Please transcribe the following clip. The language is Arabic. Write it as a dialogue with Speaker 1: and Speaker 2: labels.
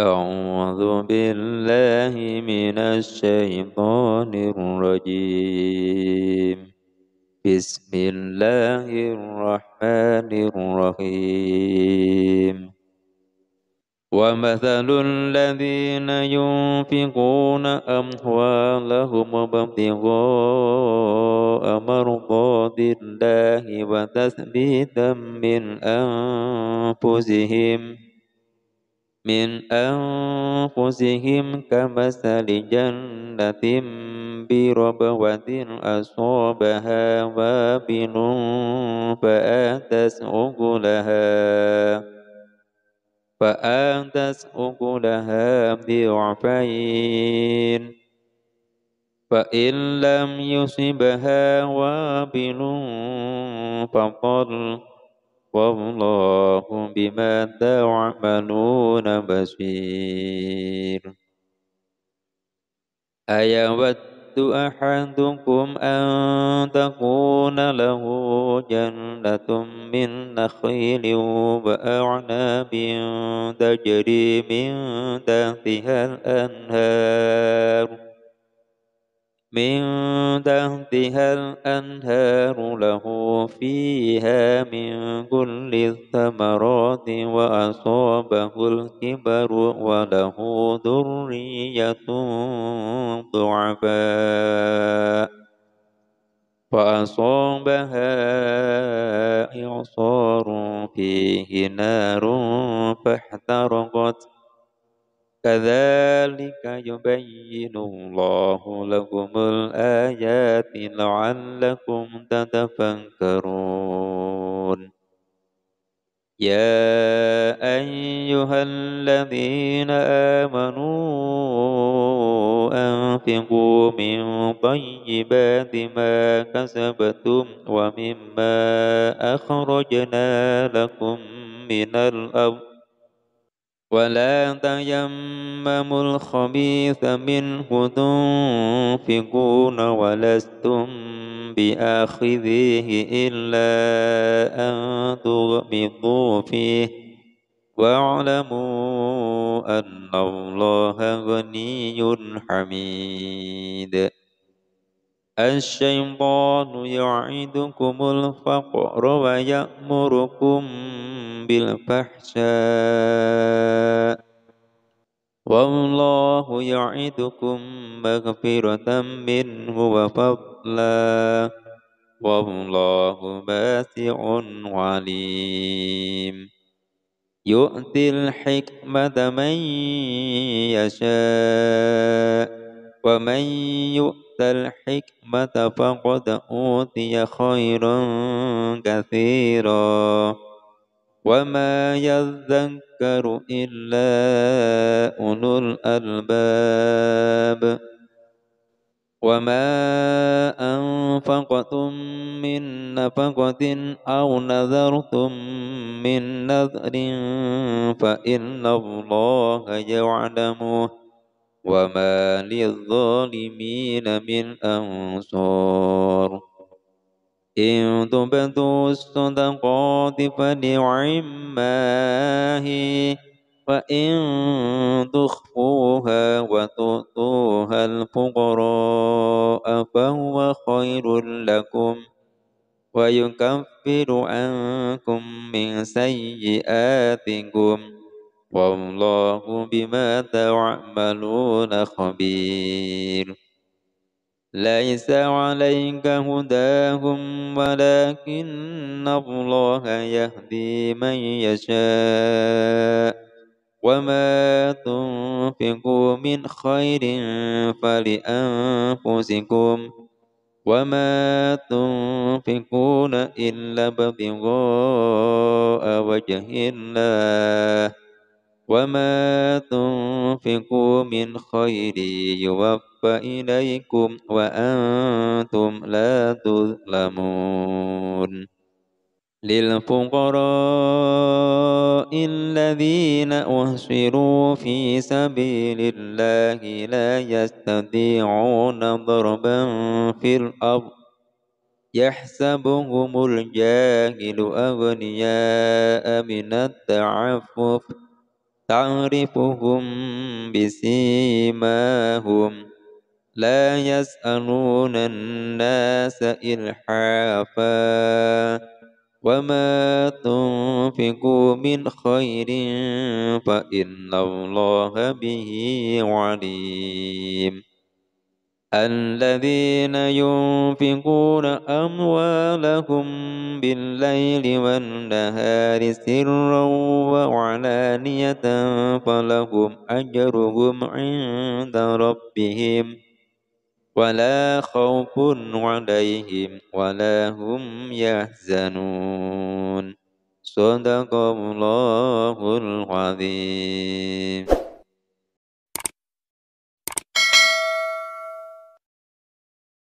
Speaker 1: أعوذ بالله من الشيطان الرجيم بسم الله الرحمن الرحيم ومثل الذين ينفقون أموالهم ابتغاء مرضات الله وتثبيتا من أنفسهم من أنفسهم كمثل جنة بربوة أصابها وابل فآتت أكلها فآتت أكلها ضعفين فإن لم يصبها وابل فقل والله بما تعملون بصير أيود أحدكم أن تكون له جنة من نخيل وأعناب تجري من تحتها الأنهار من تحتها الأنهار له فيها من كل الثمرات وأصابه الكبر وله ذرية ضعفاء فأصابها إعصار فيه نار فاحترقت كذلك يبين الله لكم الآيات لعلكم تتفكرون يا أيها الذين آمنوا أنفقوا من طيبات ما كسبتم ومما أخرجنا لكم من الأرض ولا تيمموا الخبيث منه تنفقون ولستم بآخذيه إلا أن تغمضوا فيه واعلموا أن الله غني حميد الشيطان يعيدكم الفقر ويأمركم بالفحشاء والله يعدكم مغفرة منه وفضلا والله واسع عليم يؤتي الحكمة من يشاء ومن يؤت الحكمة فقد أوتي خيرا كثيرا وما يذكر إلا أولو الألباب وما أنفقتم من نفقة أو نذرتم من نذر فإن الله يعلمه وما للظالمين من أنصار إن تبدوا الصدقات فنعماه وإن تخفوها وتؤتوها الفقراء فهو خير لكم ويكفر عنكم من سيئاتكم والله بما تعملون خبير ليس عليك هداهم ولكن الله يهدي من يشاء وما تنفقوا من خير فلأنفسكم وما تنفقون إلا ابتغاء وجه الله وما تنفقوا من خير يوفى إليكم وأنتم لا تظلمون للفقراء الذين أحصروا في سبيل الله لا يستطيعون ضربا في الأرض يحسبهم الجاهل أغنياء من التعفف تعرفهم بسيماهم لا يسألون الناس إلحافا وما تنفقوا من خير فإن الله به عليم الذين ينفقون أموالهم بالليل والنهار سرا وعلانية فلهم أجرهم عند ربهم ولا خوف عليهم ولا هم يحزنون صدق الله العظيم